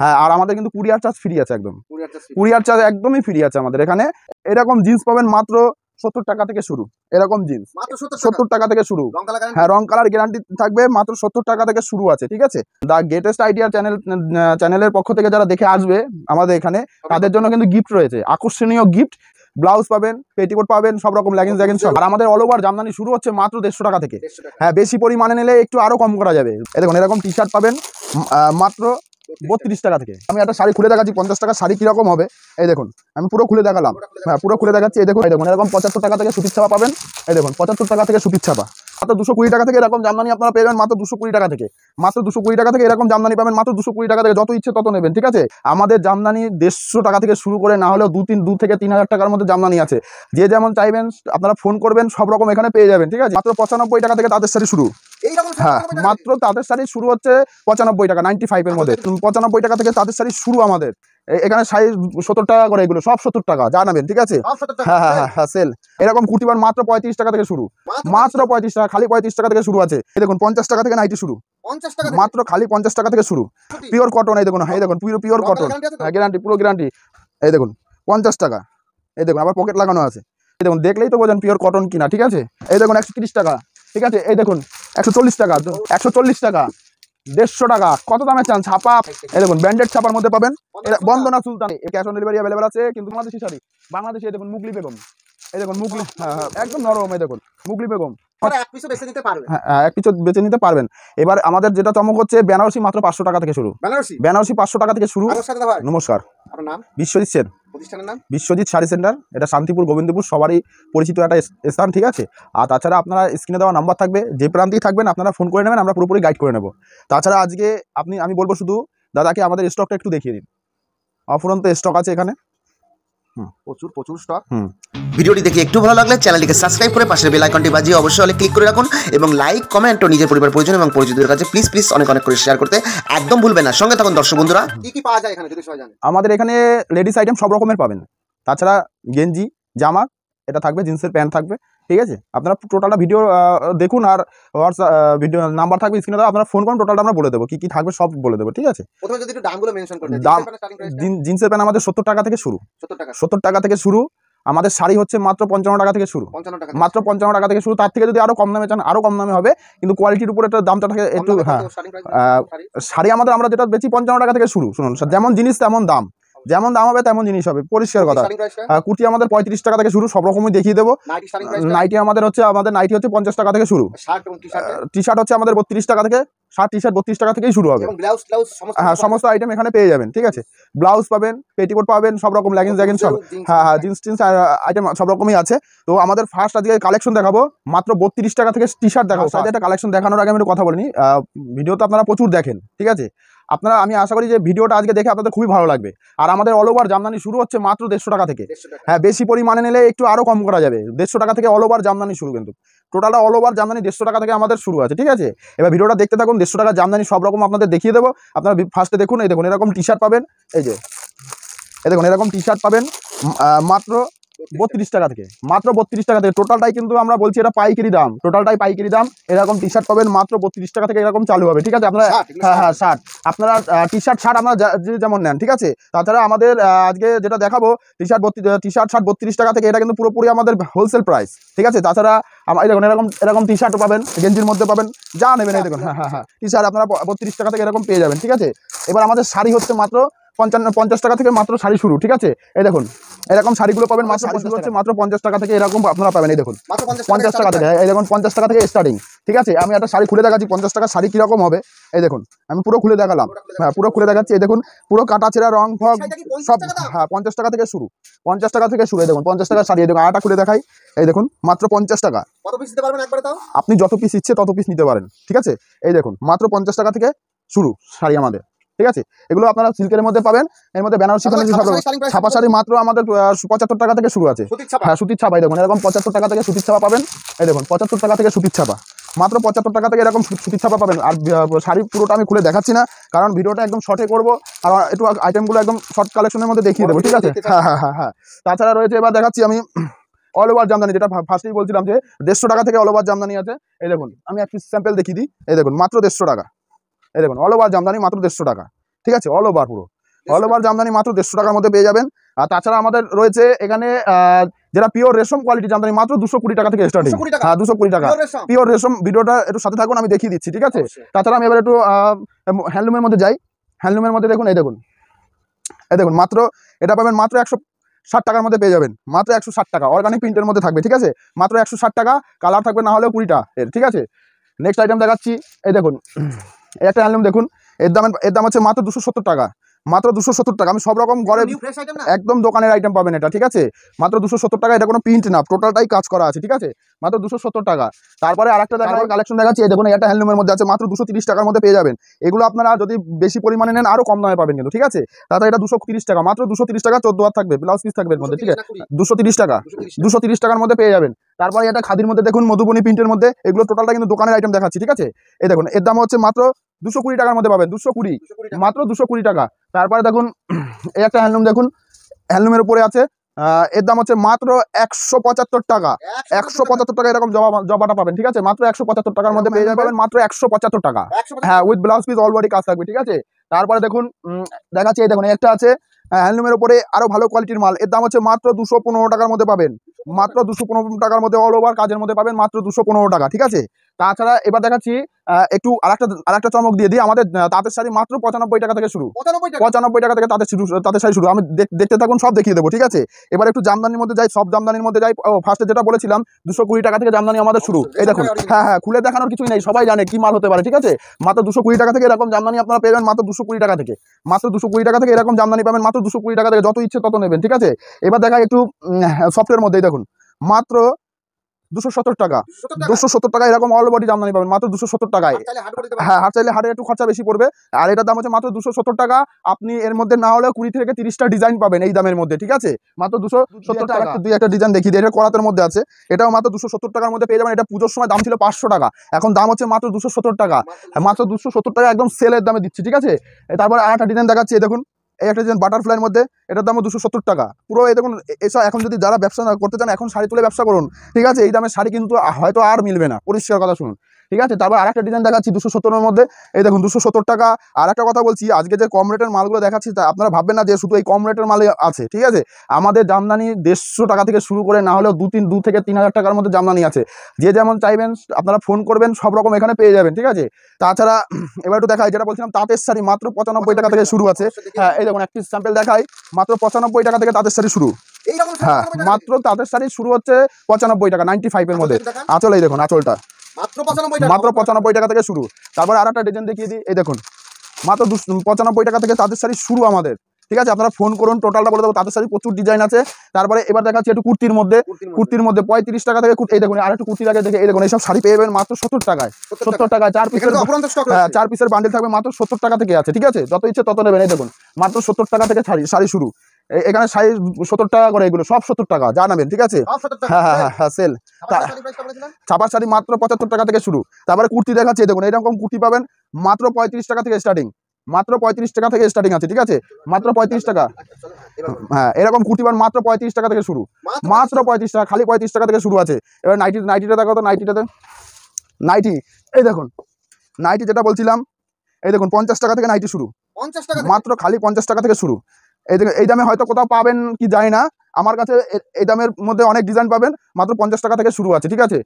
হ্যাঁ আর আমাদের কিন্তু কুরিয়ার চার্জ ফ্রি আছে একদম কুরিয়ার চার্জ একদমই ফ্রি আছে আমাদের এখানে এরকম জিন্স পাবেন মাত্র সত্তর টাকা থেকে শুরু এরকম জিন্স সত্তর টাকা থেকে শুরু হ্যাঁ রং কালার গ্যারান্টি থাকবে মাত্র সত্তর টাকা থেকে শুরু আছে ঠিক আছে দা গ্রেটেস্ট আইডিয়া চ্যানেল চ্যানেলের পক্ষ থেকে যারা দেখে আসবে আমাদের এখানে তাদের জন্য কিন্তু গিফট রয়েছে আকর্ষণীয় গিফট ব্লাউজ পাবেন পেটিকোট পাবেন সব রকম লেগিংস লেগিংস আর আমাদের অল ওভার জামদানি শুরু হচ্ছে মাত্র দেড়শো টাকা থেকে হ্যাঁ বেশি পরিমাণে নিলে একটু আরও কম করা যাবে দেখুন এরকম টি শার্ট পাবেন মাত্র বত্রিশ টাকা থেকে আমি একটা শাড়ি খুলে দেখাচ্ছি পঞ্চাশ টাকা শাড়ি কিরকম হবে এই দেখুন আমি পুরো খুলে দেখালাম হ্যাঁ পুরো খুলে দেখাচ্ছি এই দেখুন এই দেখুন এরকম পঁচাত্তর টাকা থেকে সুতির ছাপা পাবেন এই দেখুন পঁচাত্তর টাকা থেকে সুতির ছাপা মাত্র দুশো কুড়ি টাকা থেকে এরকম জামদানি আপনারা পেয়ে যাবেন মাত্র দুশো কুড়ি টাকা থেকে মাত্র দুশো কুড়ি টাকা থেকে এরকম জামদানি পাবেন মাত্র দুশো কুড়ি টাকা থেকে যত ইচ্ছে তত নেবেন ঠিক আছে আমাদের জামদানি দেড়শো টাকা থেকে শুরু করে না হলেও দু তিন দু থেকে তিন হাজার টাকার মধ্যে জামদানি আছে যে যেমন চাইবেন আপনারা ফোন করবেন সব রকম এখানে পেয়ে যাবেন ঠিক আছে মাত্র পঁচানব্বই টাকা থেকে তাদের সাথে শুরু হ্যাঁ, মাত্র তাদের শাড়ি শুরু হচ্ছে পঁচানব্বই টাকা নাইনটি এর মধ্যে আচ্ছা, পঁচানব্বই টাকা থেকে তাদের শাড়ি শুরু আমাদের এখানে সাইজ সত্তর টাকা করে এগুলো সব সত্তর টাকা জানাবেন ঠিক আছে হ্যাঁ হ্যাঁ হ্যাঁ, হ্যাঁ এরকম কুটিবার মাত্র পঁয়ত্রিশ টাকা থেকে শুরু মাত্র পঁয়ত্রিশ টাকা খালি পঁয়ত্রিশ টাকা থেকে শুরু আছে এই দেখুন পঞ্চাশ টাকা থেকে নাইটি শুরু মাত্র খালি পঞ্চাশ টাকা থেকে শুরু পিওর কটন এই দেখুন হ্যাঁ দেখুন পিওর পিওর কটন গ্যারান্টি পুরো গ্যারান্টি এই দেখুন পঞ্চাশ টাকা এই দেখুন আবার পকেট লাগানো আছে এই দেখুন দেখলেই তো বোঝেন পিওর কটন কিনা ঠিক আছে এই দেখুন একশো টাকা ঠিক আছে এই দেখুন একশো টাকা একশো টাকা দেড়শো টাকা কত দামে চান ছাপা এই দেখুন ব্র্যান্ডেড ছাপার মধ্যে পাবেন Bandana Sultan cash on delivery available আছে কিন্তু বাংলাদেশি শাড়ি বাংলাদেশি দেখুন মুগলি বেগম এই দেখুন মুগলি হ্যাঁ, হ্যাঁ, একদম নরম এই দেখুন মুগলি বেগম হ্যাঁ বেছে নিতে পারবেন হ্যাঁ, হ্যাঁ, আমাদের যেটা হচ্ছে বেনারসি মাত্র পাঁচশো টাকা থেকে শুরু বেনারসি পাঁচশো টাকা থেকে শুরু নমস্কার বিশ্বজিৎ সেন বিশ্বজিৎ সেন্টার এটা শান্তিপুর গোবিন্দপুর সবারই পরিচিত একটা স্থান ঠিক আছে আর তাছাড়া আপনারা স্ক্রিনে দেওয়া নাম্বার থাকবে যে প্রান্তেই থাকবেন আপনারা ফোন করে নেবেন আমরা পুরোপুরি গাইড করে নেব তাছাড়া আজকে আপনি আমি বলবো শুধু দাদাকে আমাদের স্টকটা একটু দেখিয়ে দিন অফুরন্ত স্টক আছে এখানে প্রচুর প্রচুর স্টক ভিডিওটি দেখে একটু ভালো লাগলে চ্যানেলটিকে সাবস্ক্রাইব করে পাশের বেল আইকনটি বাজিয়ে অবশ্যই অনেক ক্লিক করে রাখুন এবং লাইক কমেন্ট ও নিজের পরিবার পরিজন এবং পরিচিতদের কাছে প্লিজ প্লিজ অনেক অনেক করে শেয়ার করতে একদম ভুলবেন না সঙ্গে থাকুন দর্শক বন্ধুরা কি কি পাওয়া যায় এখানে যদি সবাই জানেন আমাদের এখানে লেডিস আইটেম সব রকমের পাবেন তাছাড়া গেঞ্জি জামা এটা থাকবে জিন্সের প্যান্ট থাকবে ঠিক আছে আপনারা টোটালটা ভিডিও দেখুন আর হোয়াটসঅ্যাপ ভিডিও নাম্বার থাকবে স্ক্রিনে আপনারা ফোন করুন টোটালটা আমরা বলে দেবো কী কী থাকবে সব বলে দেবো ঠিক আছে দাম জিন্সের প্যান্ট আমাদের সত্তর টাকা থেকে শুরু সত্তর টাকা থেকে শুরু আমাদের শাড়ি হচ্ছে মাত্র পঞ্চান্ন টাকা থেকে শুরু মাত্র পঞ্চান্ন টাকা থেকে শুরু তার থেকে যদি আরও কম দামে চান আরও কম দামে হবে কিন্তু কোয়ালিটির উপরে একটা দামটা থাকে একটু হ্যাঁ শাড়ি আমাদের আমরা যেটা বেশি পঞ্চান্ন টাকা থেকে শুরু শুনুন হ্যাঁ। যেমন জিনিস তেমন দাম যেমন দাম হবে তেমন জিনিস হবে পরিষ্কার কথা কুর্তি আমাদের পঁয়ত্রিশ টাকা থেকে শুরু সব রকমই দেখিয়ে দেবো নাইটি আমাদের হচ্ছে আমাদের নাইটি হচ্ছে পঞ্চাশ টাকা থেকে শুরু টি শার্ট হচ্ছে আমাদের বত্রিশ টাকা থেকে শার্ট টি শার্ট বত্রিশ টাকা থেকেই শুরু হবে হ্যাঁ সমস্ত আইটেম এখানে পেয়ে যাবেন ঠিক আছে ব্লাউজ পাবেন পেটিকোট পাবেন সব রকম লেগিংস জ্যাগিং সব হ্যাঁ হ্যাঁ জিন্স টিন্স আইটেম সব রকমই আছে তো আমাদের ফার্স্ট আজকে কালেকশন দেখাবো মাত্র বত্রিশ টাকা থেকে টি শার্ট দেখাবো সাথে হ্যাঁ, একটা কালেকশন দেখানোর আগে আমি কথা বলিনি ভিডিও তো আপনারা প্রচুর দেখেন ঠিক আছে আপনারা আমি আশা করি যে ভিডিওটা আজকে দেখে আপনাদের খুবই ভালো লাগবে আর আমাদের অল ওভার জামদানি শুরু হচ্ছে মাত্র দেড়শো টাকা থেকে হ্যাঁ বেশি পরিমাণে নিলে একটু আরও কম করা যাবে দেড়শো টাকা থেকে অল ওভার জামদানি শুরু কিন্তু টোটাল অল ওভার জামদানি দেড়শো টাকা থেকে আমাদের শুরু আছে ঠিক আছে এবার ভিডিওটা দেখতে থাকুন দেড়শো টাকা জামদানি সব রকম আপনাদের দেখিয়ে দেবো আপনারা ফার্স্টে দেখুন এই দেখুন এরকম টি শার্ট পাবেন এই যে এ দেখুন এরকম টি শার্ট পাবেন মাত্র বত্রিশ টাকা থেকে মাত্র বত্রিশ টাকা থেকে টোটালটাই কিন্তু আমরা বলছি এটা পাইকারি দাম টোটালটাই পাইকারি দাম এরকম টি শার্ট পাবেন মাত্র বত্রিশ টাকা থেকে এরকম চালু হবে ঠিক আছে আপনারা হ্যাঁ হ্যাঁ শার্ট আপনারা টি শার্ট শার্ট আমরা যেমন নেন ঠিক আছে তাছাড়া আমাদের আজকে যেটা দেখাবো T shirt T shirt shirt বত্রিশ টাকা থেকে এটা কিন্তু পুরোপুরি আমাদের হোলসেল প্রাইস ঠিক আছে তাছাড়া আমার এরকম এরকম এরকম টি শার্টও পাবেন গেঞ্জির মধ্যে পাবেন যা নেবেন এই দেখুন হ্যাঁ হ্যাঁ হ্যাঁ টি শার্ট আপনারা বত্রিশ টাকা থেকে এরকম পেয়ে যাবেন ঠিক আছে এবার আমাদের শাড়ি হচ্ছে মাত্র পঞ্চান্ন পঞ্চাশ টাকা থেকে মাত্র শাড়ি শুরু ঠিক আছে এই দেখুন এরকম শাড়িগুলো পাবেন মাত্র হচ্ছে মাত্র পঞ্চাশ টাকা থেকে এরকম আপনারা পাবেন এই দেখুন পঞ্চাশ টাকা থেকে এই দেখুন পঞ্চাশ টাকা থেকে স্টার্টিং ঠিক আছে আমি একটা শাড়ি খুলে দেখাচ্ছি পঞ্চাশ টাকা শাড়ি কীরকম হবে এই দেখুন আমি পুরো খুলে দেখালাম হ্যাঁ পুরো খুলে দেখাচ্ছি এই দেখুন পুরো কাটা ছেঁড়া রং ফগ সব হ্যাঁ পঞ্চাশ টাকা থেকে শুরু পঞ্চাশ টাকা থেকে শুরু দেখুন পঞ্চাশ টাকা শাড়ি দেখুন আটা খুলে দেখাই এই দেখুন মাত্র পঞ্চাশ টাকা আপনি যত পিস ইচ্ছে তত পিস নিতে পারেন ঠিক আছে এই দেখুন মাত্র পঞ্চাশ টাকা থেকে শুরু শাড়ি আমাদের ঠিক আছে এগুলো আপনারা সিল্কের মধ্যে পাবেন এর মধ্যে বেনারসি আচ্ছা, ছাপা শাড়ি মাত্র আমাদের পঁচাত্তর টাকা থেকে শুরু আছে হ্যাঁ সুতির ছাপাই দেখুন এরকম পঁচাত্তর টাকা থেকে সুতির ছাপা পাবেন এই দেখুন পঁচাত্তর টাকা থেকে সুতির ছাপা মাত্র পঁচাত্তর টাকা থেকে এরকম সুতির ছাপা পাবেন আর শাড়ি পুরোটা আমি খুলে দেখাচ্ছি না কারণ ভিডিওটা একদম শর্টে করবো আর একটু আইটেমগুলো একদম শর্ট কালেকশনের মধ্যে দেখিয়ে দেবো ঠিক আছে হ্যাঁ হ্যাঁ হ্যাঁ হ্যাঁ তাছাড়া রয়েছে এবার দেখাচ্ছি আমি অল ওভার জামদানি যেটা ফার্স্টেই বলছিলাম যে দেড়শো টাকা থেকে অল ওভার জামদানি আছে এই দেখুন আমি একটি স্যাম্পেল দেখিয়ে দিই এই দেখুন মাত্র দেড়শো টাকা এই দেখুন অল ওভার জামদানি মাত্র দেড়শো টাকা ঠিক আছে অল ওভার পুরো অল ওভার জামদানি মাত্র দেড়শো টাকার মধ্যে পেয়ে যাবেন আর তাছাড়া আমাদের রয়েছে এখানে যেটা পিওর রেশম কোয়ালিটি জামদানি মাত্র দুশো কুড়ি টাকা থেকে স্টার্টিং হ্যাঁ দুশো কুড়ি টাকা পিওর রেশম ভিডিওটা একটু সাথে থাকুন আমি দেখিয়ে দিচ্ছি ঠিক আছে তাছাড়া আমি এবার একটু হ্যান্ডলুমের মধ্যে যাই হ্যান্ডলুমের মধ্যে দেখুন এই দেখুন এই দেখুন মাত্র এটা পাবেন মাত্র একশো ষাট টাকার মধ্যে পেয়ে যাবেন মাত্র একশো ষাট টাকা অর্গানিক প্রিন্টের মধ্যে থাকবে ঠিক আছে মাত্র একশো ষাট টাকা কালার থাকবে না হলেও কুড়িটা এর ঠিক আছে নেক্সট আইটেম দেখাচ্ছি এই দেখুন একটা অ্যালবাম দেখুন এর দাম এর দাম আছে মাত্র দুশো সত্তর টাকা মাত্র দুশো সত্তর টাকা আমি সব রকম ঘরে একদম দোকানের আইটেম পাবেন এটা ঠিক আছে মাত্র দুশো সত্তর টাকা এটা কোনো প্রিন্ট না টোটালটাই কাজ করা আছে ঠিক আছে মাত্র দুশো সত্তর টাকা তারপরে আর একটা দেখার কালেকশন দেখাচ্ছি দেখুন একটা হ্যান্ডলুমের মধ্যে আছে মাত্র দুশো তিরিশ টাকার মধ্যে পেয়ে যাবেন এগুলো আপনারা যদি বেশি পরিমাণে নেন আরও কম দামে পাবেন কিন্তু ঠিক আছে তাতে এটা দুশো তিরিশ টাকা মাত্র দুশো তিরিশ টাকা চোদ্দ হাত থাকবে ব্লাউজ পিস থাকবে এর মধ্যে ঠিক আছে দুশো তিরিশ টাকা দুশো তিরিশ টাকার মধ্যে পেয়ে যাবেন তারপরে এটা খাদির মধ্যে দেখুন মধুবনী প্রিন্টের মধ্যে এগুলো টোটালটা কিন্তু দোকানের আইটেম দেখাচ্ছি ঠিক আছে এই দেখুন এর দাম হচ্ছে মাত্র দুশো কুড়ি টাকার মধ্যে পাবেন দুশো কুড়ি মাত্র দুশো কুড়ি টাকা তারপরে দেখুন এই একটা হ্যান্ডলুম দেখুন হ্যান্ডলুমের উপরে আছে এর দাম হচ্ছে মাত্র একশো পঁচাত্তর টাকা একশো পঁচাত্তর টাকা এরকম জবা জবাটা পাবেন ঠিক আছে মাত্র একশো পঁচাত্তর টাকার মধ্যে পেয়ে যাবেন মাত্র একশো পঁচাত্তর টাকা হ্যাঁ উইথ ব্লাউজ পিস অলরেডি কাজ থাকবে ঠিক আছে তারপরে দেখুন দেখাচ্ছে এই দেখুন একটা আছে হ্যান্ডলুমের উপরে আরো ভালো কোয়ালিটির মাল এর দাম হচ্ছে মাত্র দুশো পনেরো টাকার মধ্যে পাবেন মাত্র দুশো পনেরো টাকার মধ্যে অল ওভার কাজের মধ্যে পাবেন মাত্র দুশো পনেরো টাকা ঠিক আছে তাছাড়া এবার দেখাচ্ছি একটু আরেকটা আরেকটা চমক দিয়ে দিই আমাদের তাঁতের শাড়ি মাত্র পঁচানব্বই টাকা থেকে শুরু পঁচানব্বই টাকা থেকে তাঁতের শুরু তাঁতের শাড়ি শুরু আমি দেখতে থাকুন সব দেখিয়ে দেবো ঠিক আছে এবার একটু জামদানির মধ্যে যাই সব জামদানির মধ্যে যাই ফার্স্টে যেটা বলেছিলাম দুশো কুড়ি টাকা থেকে জামদানি আমাদের শুরু এই দেখুন হ্যাঁ হ্যাঁ খুলে দেখানোর কিছুই নেই সবাই জানে কি মাল হতে পারে ঠিক আছে মাত্র দুশো কুড়ি টাকা থেকে এরকম জামদানি আপনারা পেবেন মাত্র দুশো কুড়ি টাকা থেকে মাত্র দুশো কুড়ি টাকা থেকে এরকম জামদানি পাবেন মাত্র দুশো কুড়ি টাকা থেকে যত ইচ্ছে তত নেবেন ঠিক আছে এবার দেখা একটু সফটের হ্যাঁ, মধ্যেই দেখুন মাত্র দুশো সত্তর টাকা দুশো সত্তর টাকা এরকম অল বডি খরচা বেশি পড়বে আর দাম হচ্ছে আপনি এর মধ্যে না হলে কুড়ি থেকে তিরিশটা ডিজাইন পাবেন এই দামের মধ্যে ঠিক আছে মাত্র দুশো সত্তর টাকা দুই একটা ডিজাইন দেখি এটা করাতের মধ্যে আছে এটাও মাত্র দুশো সত্তর টাকার মধ্যে পেয়ে যাবেন এটা পুজোর সময় দাম ছিল পাঁচশো টাকা এখন দাম হচ্ছে মাত্র দুশো সত্তর টাকা মাত্র দুশো সত্তর টাকা একদম সেলের দামে দিচ্ছি ঠিক আছে তারপর আর একটা ডিজাইন দেখাচ্ছি দেখুন এই একটা যেমন বাটারফ্লাইয়ের মধ্যে এটার দাম দুশো সত্তর টাকা পুরো এই দেখুন এসব এখন যদি যারা ব্যবসা করতে চান এখন শাড়ি তুলে ব্যবসা করুন ঠিক আছে এই দামের শাড়ি কিন্তু হয়তো আর মিলবে না পরিষ্কার কথা শুনুন ঠিক আছে তারপর আরেকটা ডিজাইন দেখাচ্ছি দুশো সত্তরের মধ্যে এই দেখুন দুশো সত্তর টাকা আর একটা কথা বলছি আজকে যে কম রেটের মালগুলো দেখাচ্ছি তা আপনারা ভাববেন না যে শুধু এই কম রেটের মালে আছে ঠিক আছে আমাদের জামদানি দেড়শো টাকা থেকে শুরু করে না হলেও দু তিন দু থেকে তিন হাজার টাকার মধ্যে জামদানি আছে যে যেমন চাইবেন আপনারা ফোন করবেন সব রকম এখানে পেয়ে যাবেন ঠিক আছে তাছাড়া এবার একটু দেখাই যেটা বলছিলাম তাঁতের শাড়ি মাত্র পঁচানব্বই টাকা থেকে শুরু আছে হ্যাঁ এই দেখুন একটি স্যাম্পেল দেখাই মাত্র পঁচানব্বই টাকা থেকে তাঁতের শাড়ি শুরু হ্যাঁ মাত্র তাঁতের শাড়ি শুরু হচ্ছে পঁচানব্বই টাকা নাইনটি ফাইভের মধ্যে আচল এই দেখুন আচলটা মাত্র পঁচানব্বই টাকা থেকে শুরু তারপরে আর একটা ডিজাইন দেখিয়ে দিই এই দেখুন মাত্র পঁচানব্বই টাকা থেকে তাদের শাড়ি শুরু আমাদের ঠিক আছে আপনারা ফোন করুন টোটালটা বলে দেবো তাদের শাড়ি প্রচুর ডিজাইন আছে তারপরে এবার দেখা যাচ্ছে একটু কুর্তির মধ্যে কুর্তির মধ্যে পঁয়ত্রিশ টাকা থেকে এই দেখুন আর একটু কুর্তি লাগে দেখে এই দেখুন এইসব শাড়ি পেয়ে যাবেন মাত্র সত্তর টাকায় সত্তর টাকা চার পিসের হ্যাঁ, চার পিসের বান্ডেল থাকবে মাত্র সত্তর টাকা থেকে আছে ঠিক আছে যত ইচ্ছে তত নেবেন এই দেখুন মাত্র সত্তর টাকা থেকে শাড়ি শাড়ি শুরু এখানে সত্তর টাকা করে এগুলো সব সত্তর টাকা যা নামেন ঠিক আছে হ্যাঁ হ্যাঁ হ্যাঁ, হ্যাঁ ছাপার শাড়ি মাত্র পঁচাত্তর টাকা থেকে শুরু তারপরে কুর্তি দেখাচ্ছে দেখুন এরকম কুর্তি পাবেন মাত্র পঁয়ত্রিশ টাকা থেকে স্টার্টিং মাত্র পঁয়ত্রিশ টাকা থেকে স্টার্টিং আছে ঠিক আছে মাত্র পঁয়ত্রিশ টাকা হ্যাঁ এরকম কুর্তি পান মাত্র পঁয়ত্রিশ টাকা থেকে শুরু মাত্র পঁয়ত্রিশ টাকা খালি পঁয়ত্রিশ টাকা থেকে শুরু আছে এবার নাইটি নাইটিটা দেখো তো নাইটিটাতে নাইটি এই দেখুন নাইটি যেটা বলছিলাম এই দেখুন পঞ্চাশ টাকা থেকে নাইটি শুরু মাত্র খালি পঞ্চাশ টাকা থেকে শুরু এই দামে হয়তো কোথাও পাবেন কি যায় না আমার কাছে এই দামের মধ্যে অনেক ডিজাইন পাবেন মাত্র পঞ্চাশ টাকা থেকে শুরু আছে ঠিক আছে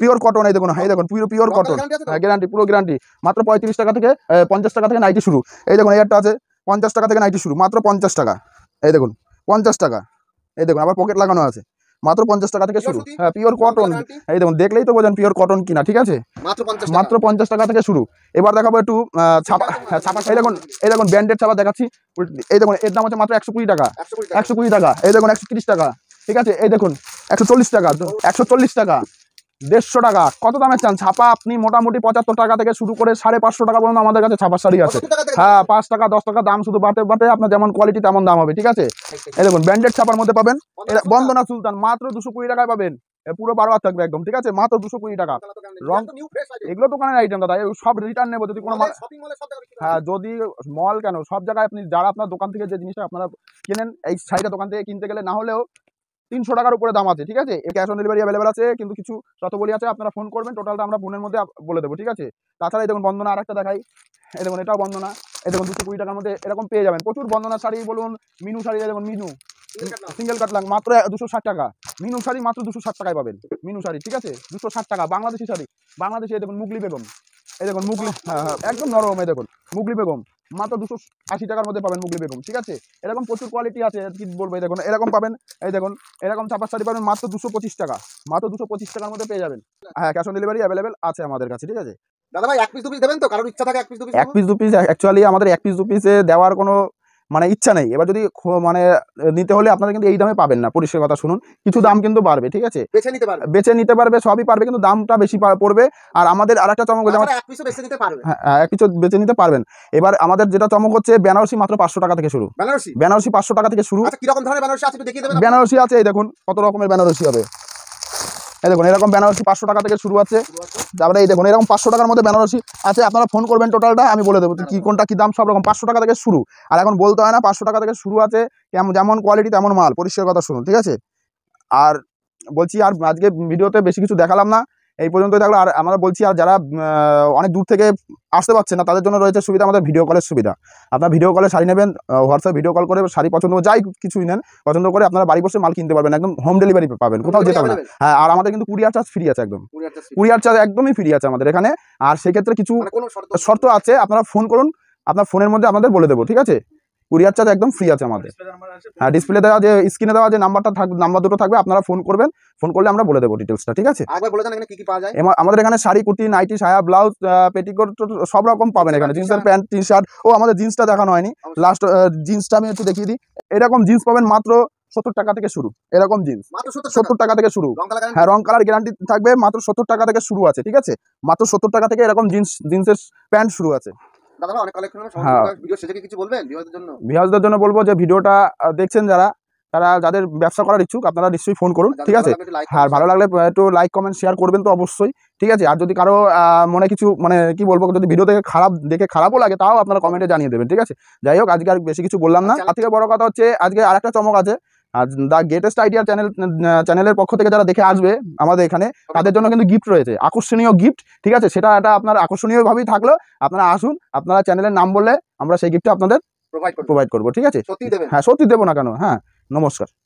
পিওর কটন এই দেখুন হ্যাঁ দেখুন পিওর পিওর কটন গ্যারান্টি পুরো গ্যারান্টি মাত্র পঁয়ত্রিশ টাকা থেকে পঞ্চাশ টাকা থেকে নাইটি শুরু এই দেখুন এয়ারটা আছে পঞ্চাশ টাকা থেকে নাইটি শুরু মাত্র পঞ্চাশ টাকা এই দেখুন পঞ্চাশ টাকা এই দেখুন আবার পকেট লাগানো আছে মাত্র পঞ্চাশ টাকা থেকে শুরু হ্যাঁ পিওর কটন এই দেখুন দেখলেই তো বোঝেন পিওর কটন কিনা ঠিক আছে মাত্র পঞ্চাশ টাকা থেকে শুরু এবার দেখাবো একটু ছাপা হ্যাঁ, ছাপা এই দেখুন এই দেখুন ব্যান্ডেড ছাপা দেখাচ্ছি এই দেখুন এর দাম হচ্ছে মাত্র একশো কুড়ি টাকা একশো কুড়ি টাকা এই দেখুন একশো টাকা ঠিক আছে এই দেখুন একশো টাকা একশো টাকা দেড়শো টাকা কত দামের চান ছাপা আপনি মোটামুটি পঁচাত্তর টাকা থেকে শুরু করে সাড়ে পাঁচশো টাকা পর্যন্ত আমাদের কাছে ছাপা শাড়ি আছে হ্যাঁ পাঁচ টাকা দশ টাকা দাম শুধু বাড়তে বাড়তে আপনার যেমন কোয়ালিটি তেমন দাম হবে ঠিক আছে এই দেখুন ব্র্যান্ডেড ছাপার মধ্যে পাবেন বন্দনা সুলতান মাত্র দুশো কুড়ি টাকায় পাবেন পুরো বারো হাত থাকবে একদম ঠিক আছে মাত্র দুশো কুড়ি টাকা রং এগুলো দোকানের আইটেম দাদা সব রিটার্ন নেবো যদি কোনো হ্যাঁ যদি মল কেন সব জায়গায় আপনি যারা আপনার দোকান থেকে যে জিনিসটা আপনারা কেনেন এই শাড়িটা দোকান থেকে কিনতে গেলে না হলেও তিনশো টাকার উপরে দাম আছে ঠিক আছে ক্যাশ অন ডেলিভারি অ্যাভেলেবেল আছে কিন্তু কিছু শতবলি আছে আপনারা ফোন করবেন টোটালটা আমরা ফোনের মধ্যে বলে দেবো ঠিক আছে তাছাড়া এই দেখুন বন্দনা আরেকটা দেখাই এই দেখুন এটাও বন্দনা এই দেখুন দুশো কুড়ি টাকার মধ্যে এরকম পেয়ে যাবেন প্রচুর বন্দনা শাড়ি বলুন মিনু শাড়ি দেখুন মিনু সিঙ্গেল কাটলাম মাত্র দুশো ষাট টাকা মিনু শাড়ি মাত্র দুশো ষাট টাকায় পাবেন মিনু শাড়ি ঠিক আছে দুশো ষাট টাকা বাংলাদেশি শাড়ি বাংলাদেশি দেখুন মুগলি বেগম এই দেখুন মুগলি হ্যাঁ, হ্যাঁ একদম নরম এই দেখুন মুগলি বেগম মাত্র দুশো আশি টাকার মধ্যে পাবেন মুগলি বেগম ঠিক আছে এরকম প্রচুর কোয়ালিটি আছে কি বলবো এই দেখুন এরকম পাবেন এই দেখুন এরকম ছাপার শাড়ি পাবেন মাত্র দুশো পঁচিশ টাকা মাত্র দুশো পঁচিশ টাকার মধ্যে পেয়ে যাবেন হ্যাঁ ক্যাশ অন ডেলিভারি অ্যাভেলেবেল আছে আমাদের কাছে ঠিক আছে দাদা ভাই এক পিস দু পিস দেবেন তো কারোর ইচ্ছা থাকে এক পিস দু পিস এক পিস দু পিস অ্যাকচুয়ালি আমাদের এক পিস দু পিসে দেওয়ার কোনো মানে ইচ্ছা নেই এবার যদি মানে নিতে হলে আপনারা কিন্তু এই দামে পাবেন না পরিষ্কার কথা শুনুন কিছু দাম কিন্তু বাড়বে ঠিক আছে বেছে নিতে পারবে বেছে নিতে পারবে সবই পারবে কিন্তু দামটা বেশি পড়বে আর আমাদের আর একটা চমক হ্যাঁ, হ্যাঁ কিছু বেছে নিতে পারবেন এবার আমাদের যেটা চমক হচ্ছে বেনারসি মাত্র পাঁচশো টাকা থেকে শুরু বেনারসি বেনারসি পাঁচশো টাকা থেকে শুরু আচ্ছা, বেনারসি আছে এই দেখুন কত রকমের বেনারসি হবে এই দেখুন এরকম বেনারসি পাঁচশো টাকা থেকে শুরু আছে তারপরে এই দেখুন এরকম পাঁচশো টাকার মধ্যে বেনারসি আছে আপনারা ফোন করবেন টোটালটা আমি বলে দেবো কী কোনটা কী দাম সব রকম পাঁচশো টাকা থেকে শুরু আর এখন বলতে হয় না পাঁচশো টাকা থেকে শুরু আছে কেমন যেমন কোয়ালিটি তেমন মাল পরিষ্কার কথা শুনুন ঠিক আছে আর বলছি আর আজকে ভিডিওতে বেশি কিছু দেখালাম না এই পর্যন্ত থাকলো আর আমরা বলছি আর যারা অনেক দূর থেকে আসতে পারছে না তাদের জন্য রয়েছে সুবিধা আমাদের ভিডিও কলের সুবিধা আপনারা ভিডিও কলে শাড়ি নেবেন হোয়াটসঅ্যাপ ভিডিও কল করে শাড়ি পছন্দ যাই কিছুই নেন পছন্দ করে আপনারা বাড়ি বসে মাল কিনতে পারবেন একদম হোম ডেলিভারি পাবেন কোথাও যেতে হ্যাঁ আর আমাদের কিন্তু কুরিয়ার চার্জ ফ্রি আছে একদম কুরিয়ার চার্জ একদমই ফ্রি আছে আমাদের এখানে আর সেক্ষেত্রে কিছু মানে শর্ত আছে আপনারা ফোন করুন আপনার ফোনের মধ্যে আমাদের বলে দেবো ঠিক আছে কুরিয়ার চার্জ একদম ফ্রি আছে আমাদের হ্যাঁ ডিসপ্লে দেওয়া যে স্ক্রিনে দেওয়া যে নাম্বারটা থাকবে নাম্বার দুটো থাকবে আপনারা ফোন করবেন ফোন করলে আমরা বলে দেবো ডিটেলসটা ঠিক আছে আমাদের এখানে শাড়ি কুটি নাইটি সায়া ব্লাউজ পেটিকোট সব রকম পাবেন এখানে জিন্সের প্যান্ট টি শার্ট ও আমাদের জিন্সটা দেখানো হয়নি লাস্ট জিন্সটা আমি একটু দেখিয়ে দিই এরকম জিন্স পাবেন মাত্র সত্তর টাকা থেকে শুরু এরকম জিন্স সত্তর টাকা থেকে শুরু হ্যাঁ রং কালার গ্যারান্টি থাকবে মাত্র সত্তর টাকা থেকে শুরু আছে ঠিক আছে মাত্র সত্তর টাকা থেকে এরকম জিন্স জিন্সের প্যান্ট শুরু আছে দাদা হ্যাঁ। ভিডিও জন্য বলবো যে ভিডিওটা দেখছেন যারা তারা যাদের ব্যবসা করার ইচ্ছুক আপনারা নিশ্চয়ই ফোন করুন ঠিক আছে আর হ্যাঁ, ভালো লাগলে একটু লাইক কমেন্ট শেয়ার করবেন তো অবশ্যই ঠিক আছে আর যদি কারো মনে কিছু মানে কি বলবো যদি ভিডিও দেখে খারাপ দেখে খারাপও লাগে তাও আপনারা কমেন্টে জানিয়ে দেবেন ঠিক আছে যাই হোক আজকে আর বেশি কিছু বললাম না তার আচ্ছা, থেকে বড় কথা হচ্ছে আজকে আর একটা চমক আছে আর দ্য গ্রেটেস্ট আইডিয়া চ্যানেল চ্যানেলের পক্ষ থেকে যারা দেখে আসবে আমাদের এখানে তাদের জন্য কিন্তু গিফট রয়েছে আকর্ষণীয় গিফট ঠিক আছে সেটা এটা আপনার আকর্ষণীয়ভাবেই থাকলো আপনারা আসুন আপনারা চ্যানেলের নাম বললে আমরা সেই গিফটটা আপনাদের প্রোভাইড প্রোভাইড করবো ঠিক আছে সত্যি হ্যাঁ সত্যি দেবো না কেন হ্যাঁ নমস্কার